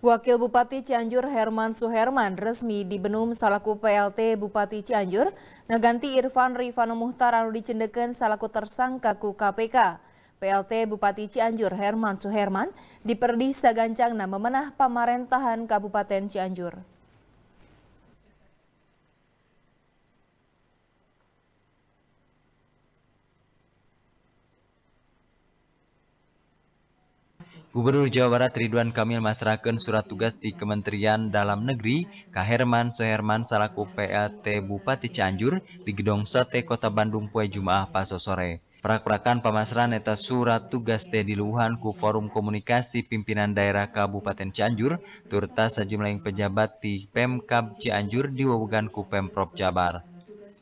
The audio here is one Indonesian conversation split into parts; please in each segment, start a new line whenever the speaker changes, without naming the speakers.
Wakil Bupati Cianjur Herman Suherman resmi dibenum selaku PLT Bupati Cianjur ngeganti Irfan Rifano Muhtar anu dicendeken selaku tersangka ku KPK. PLT Bupati Cianjur Herman Suherman diperdih sagancangna memenah pamarentahan Kabupaten Cianjur.
Gubernur Jawa Barat Ridwan Kamil masrahkan surat tugas di Kementerian Dalam Negeri Kaherman Soherman selaku PLT Bupati Cianjur di Gedong Sate Kota Bandung Pue Jumaah Paso sore. Prak-prakan pemasaran eta surat tugas teh diluhan ku Forum Komunikasi Pimpinan Daerah Kabupaten Cianjur turta sajumlah pejabat di Pemkab Cianjur di ku Pemprov Jabar.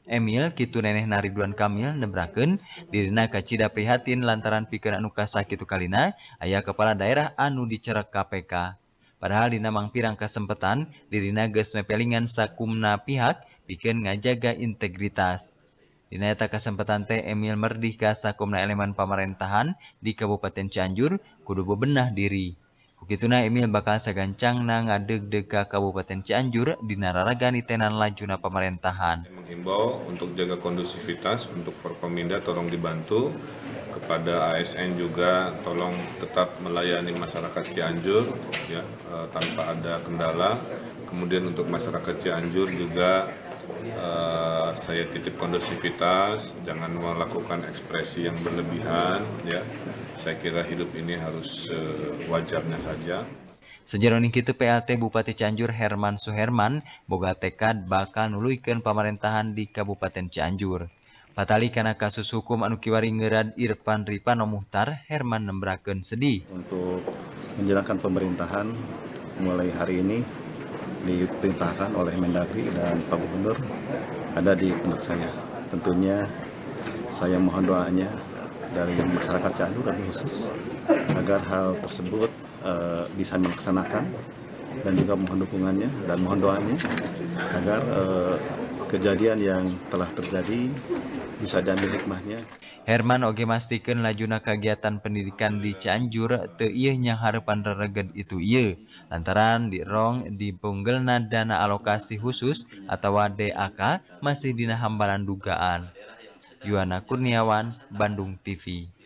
Emil Kitu Neneh Nariduan Kamil nebraken dirina kacida prihatin lantaran pikiran Ukasa Kitu Kalina ayah kepala daerah anu dicerak KPK. Padahal di namang pirang kesempatan dirina geus mepelingan sakumna pihak bikin ngajaga integritas. Dina eta kesempatan teh Emil merdih sakumna elemen pemerintahan di Kabupaten Cianjur kudu bebenah diri. Kukituna Emil bakal segancang na ngadeg-deg ka Kabupaten Cianjur dina raragani tenan lajuna
pemerintahan himbau untuk jaga kondusivitas untuk Forkominda tolong dibantu kepada ASN juga tolong tetap melayani masyarakat Cianjur ya e, tanpa ada kendala. Kemudian untuk masyarakat Cianjur juga e, saya titip kondusivitas, jangan melakukan ekspresi yang berlebihan ya. Saya kira hidup ini harus e, wajarnya saja.
Sejeroning itu, PLT Bupati Cianjur Herman Suherman boga tekad bakal nuluikan pemerintahan di Kabupaten Cianjur. Patali karena kasus hukum anu kiwari ngerad Irfan Ripano Muhtar Herman Nembraken sedih. Untuk menjalankan pemerintahan
mulai hari ini diperintahkan oleh Mendagri dan Pak Gubernur ada di pundak saya. Tentunya saya mohon doanya dari masyarakat Cianjur dan khusus agar hal tersebut uh, bisa melaksanakan dan juga mohon dukungannya dan mohon doanya agar uh, kejadian yang telah terjadi bisa diambil hikmahnya.
Herman oge mastikan lajuna kegiatan pendidikan di Cianjur teu harapan rereged itu ieu lantaran di rong di punggelna dana alokasi khusus atau DAK masih dina hambalan dugaan. Yuana Kurniawan, Bandung TV.